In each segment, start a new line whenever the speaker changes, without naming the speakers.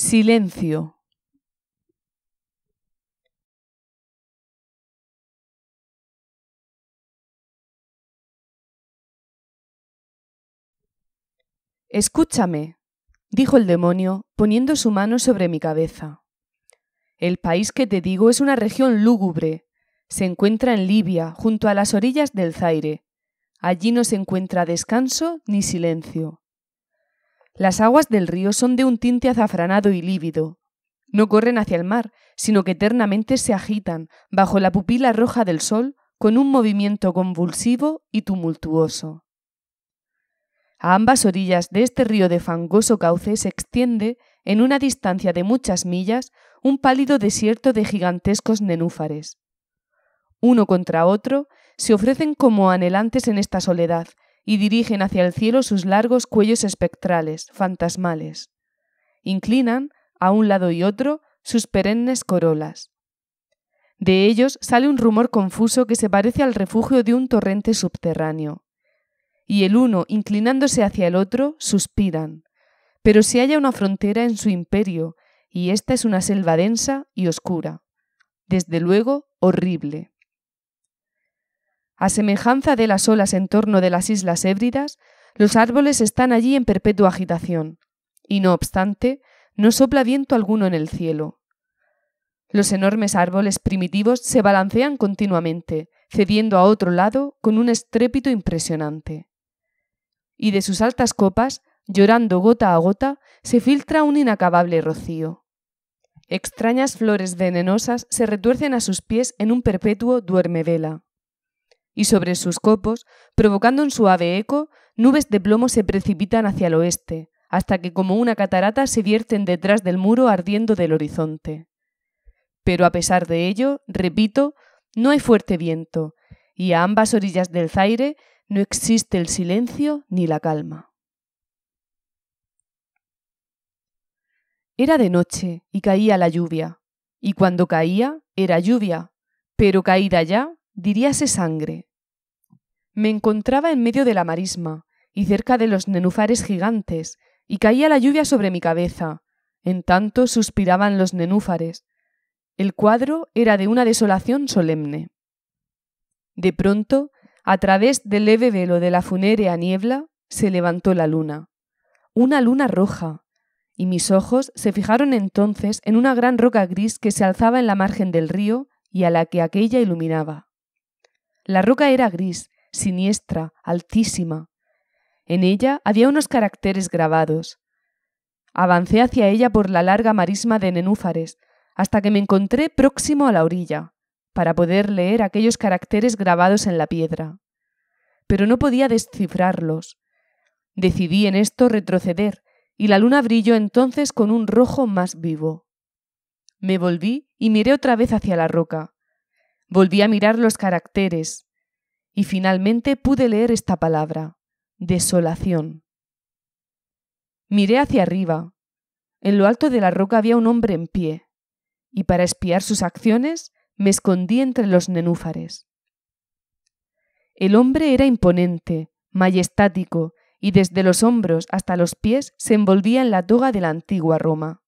Silencio. Escúchame, dijo el demonio, poniendo su mano sobre mi cabeza. El país que te digo es una región lúgubre. Se encuentra en Libia, junto a las orillas del Zaire. Allí no se encuentra descanso ni silencio. Las aguas del río son de un tinte azafranado y lívido. No corren hacia el mar, sino que eternamente se agitan bajo la pupila roja del sol con un movimiento convulsivo y tumultuoso. A ambas orillas de este río de fangoso cauce se extiende, en una distancia de muchas millas, un pálido desierto de gigantescos nenúfares. Uno contra otro se ofrecen como anhelantes en esta soledad, y dirigen hacia el cielo sus largos cuellos espectrales, fantasmales. Inclinan, a un lado y otro, sus perennes corolas. De ellos sale un rumor confuso que se parece al refugio de un torrente subterráneo. Y el uno, inclinándose hacia el otro, suspiran. Pero se halla una frontera en su imperio, y esta es una selva densa y oscura. Desde luego, horrible. A semejanza de las olas en torno de las Islas Hébridas, los árboles están allí en perpetua agitación, y no obstante, no sopla viento alguno en el cielo. Los enormes árboles primitivos se balancean continuamente, cediendo a otro lado con un estrépito impresionante. Y de sus altas copas, llorando gota a gota, se filtra un inacabable rocío. Extrañas flores venenosas se retuercen a sus pies en un perpetuo duermevela y sobre sus copos, provocando un suave eco, nubes de plomo se precipitan hacia el oeste, hasta que como una catarata se vierten detrás del muro ardiendo del horizonte. Pero a pesar de ello, repito, no hay fuerte viento, y a ambas orillas del Zaire no existe el silencio ni la calma. Era de noche y caía la lluvia, y cuando caía era lluvia, pero caída ya diríase sangre, me encontraba en medio de la marisma y cerca de los nenúfares gigantes, y caía la lluvia sobre mi cabeza. En tanto suspiraban los nenúfares. El cuadro era de una desolación solemne. De pronto, a través del leve velo de la funérea niebla, se levantó la luna. Una luna roja, y mis ojos se fijaron entonces en una gran roca gris que se alzaba en la margen del río y a la que aquella iluminaba. La roca era gris siniestra, altísima. En ella había unos caracteres grabados. Avancé hacia ella por la larga marisma de nenúfares, hasta que me encontré próximo a la orilla, para poder leer aquellos caracteres grabados en la piedra. Pero no podía descifrarlos. Decidí en esto retroceder, y la luna brilló entonces con un rojo más vivo. Me volví y miré otra vez hacia la roca. Volví a mirar los caracteres, y finalmente pude leer esta palabra, desolación. Miré hacia arriba. En lo alto de la roca había un hombre en pie, y para espiar sus acciones me escondí entre los nenúfares. El hombre era imponente, majestático, y desde los hombros hasta los pies se envolvía en la toga de la antigua Roma.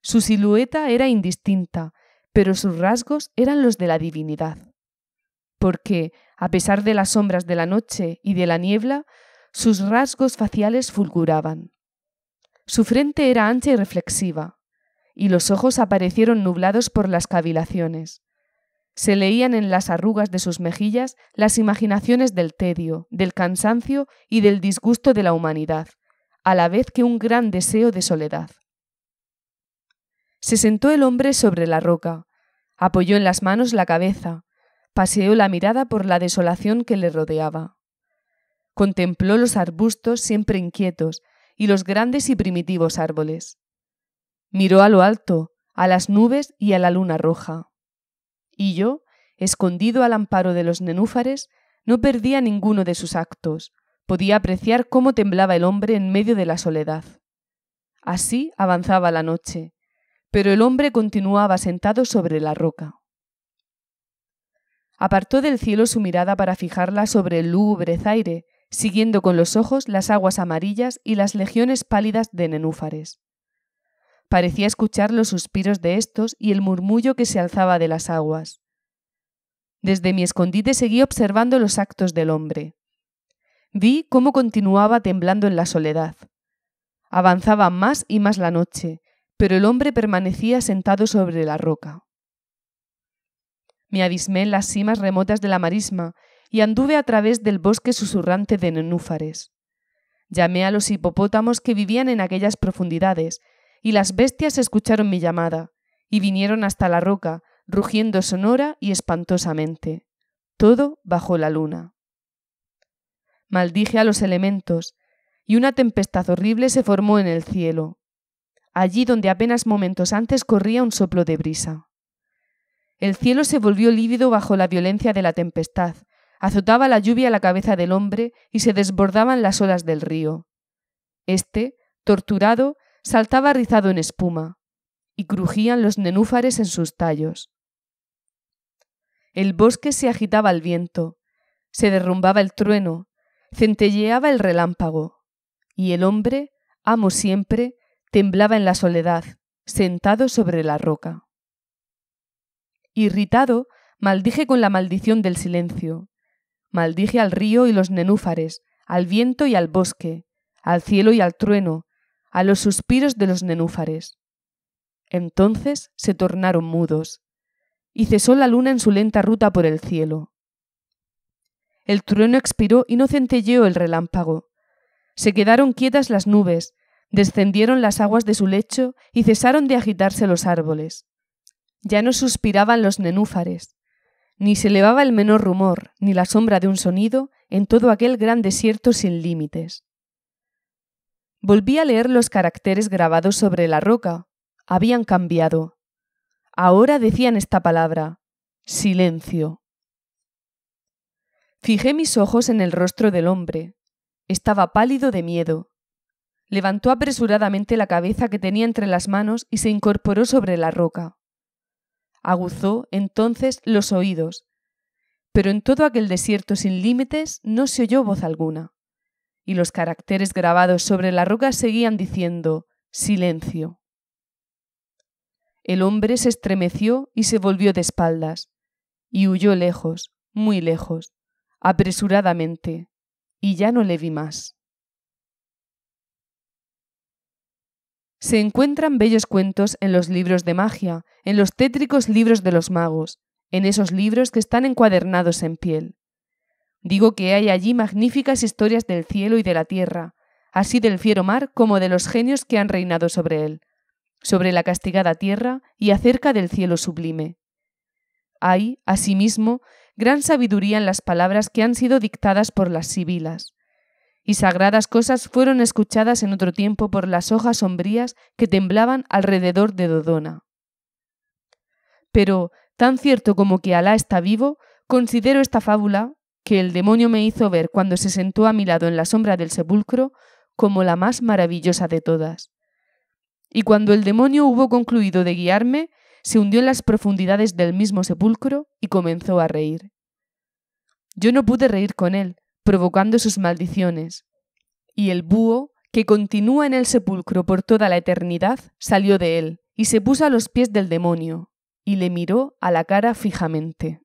Su silueta era indistinta, pero sus rasgos eran los de la divinidad porque, a pesar de las sombras de la noche y de la niebla, sus rasgos faciales fulguraban. Su frente era ancha y reflexiva, y los ojos aparecieron nublados por las cavilaciones. Se leían en las arrugas de sus mejillas las imaginaciones del tedio, del cansancio y del disgusto de la humanidad, a la vez que un gran deseo de soledad. Se sentó el hombre sobre la roca, apoyó en las manos la cabeza, Paseó la mirada por la desolación que le rodeaba. Contempló los arbustos siempre inquietos y los grandes y primitivos árboles. Miró a lo alto, a las nubes y a la luna roja. Y yo, escondido al amparo de los nenúfares, no perdía ninguno de sus actos. Podía apreciar cómo temblaba el hombre en medio de la soledad. Así avanzaba la noche, pero el hombre continuaba sentado sobre la roca. Apartó del cielo su mirada para fijarla sobre el lúgubre zaire, siguiendo con los ojos las aguas amarillas y las legiones pálidas de nenúfares. Parecía escuchar los suspiros de estos y el murmullo que se alzaba de las aguas. Desde mi escondite seguí observando los actos del hombre. Vi cómo continuaba temblando en la soledad. Avanzaba más y más la noche, pero el hombre permanecía sentado sobre la roca. Me abismé en las cimas remotas de la marisma y anduve a través del bosque susurrante de nenúfares. Llamé a los hipopótamos que vivían en aquellas profundidades, y las bestias escucharon mi llamada, y vinieron hasta la roca, rugiendo sonora y espantosamente. Todo bajo la luna. Maldije a los elementos, y una tempestad horrible se formó en el cielo, allí donde apenas momentos antes corría un soplo de brisa. El cielo se volvió lívido bajo la violencia de la tempestad, azotaba la lluvia la cabeza del hombre y se desbordaban las olas del río. Este, torturado, saltaba rizado en espuma, y crujían los nenúfares en sus tallos. El bosque se agitaba al viento, se derrumbaba el trueno, centelleaba el relámpago, y el hombre, amo siempre, temblaba en la soledad, sentado sobre la roca. Irritado, maldije con la maldición del silencio. Maldije al río y los nenúfares, al viento y al bosque, al cielo y al trueno, a los suspiros de los nenúfares. Entonces se tornaron mudos, y cesó la luna en su lenta ruta por el cielo. El trueno expiró y no centelleó el relámpago. Se quedaron quietas las nubes, descendieron las aguas de su lecho y cesaron de agitarse los árboles. Ya no suspiraban los nenúfares, ni se elevaba el menor rumor, ni la sombra de un sonido en todo aquel gran desierto sin límites. Volví a leer los caracteres grabados sobre la roca. Habían cambiado. Ahora decían esta palabra, silencio. Fijé mis ojos en el rostro del hombre. Estaba pálido de miedo. Levantó apresuradamente la cabeza que tenía entre las manos y se incorporó sobre la roca. Aguzó entonces los oídos, pero en todo aquel desierto sin límites no se oyó voz alguna, y los caracteres grabados sobre la roca seguían diciendo silencio. El hombre se estremeció y se volvió de espaldas, y huyó lejos, muy lejos, apresuradamente, y ya no le vi más. Se encuentran bellos cuentos en los libros de magia, en los tétricos libros de los magos, en esos libros que están encuadernados en piel. Digo que hay allí magníficas historias del cielo y de la tierra, así del fiero mar como de los genios que han reinado sobre él, sobre la castigada tierra y acerca del cielo sublime. Hay, asimismo, gran sabiduría en las palabras que han sido dictadas por las sibilas y sagradas cosas fueron escuchadas en otro tiempo por las hojas sombrías que temblaban alrededor de Dodona. Pero, tan cierto como que Alá está vivo, considero esta fábula, que el demonio me hizo ver cuando se sentó a mi lado en la sombra del sepulcro, como la más maravillosa de todas. Y cuando el demonio hubo concluido de guiarme, se hundió en las profundidades del mismo sepulcro y comenzó a reír. Yo no pude reír con él, provocando sus maldiciones. Y el búho, que continúa en el sepulcro por toda la eternidad, salió de él, y se puso a los pies del demonio, y le miró a la cara fijamente.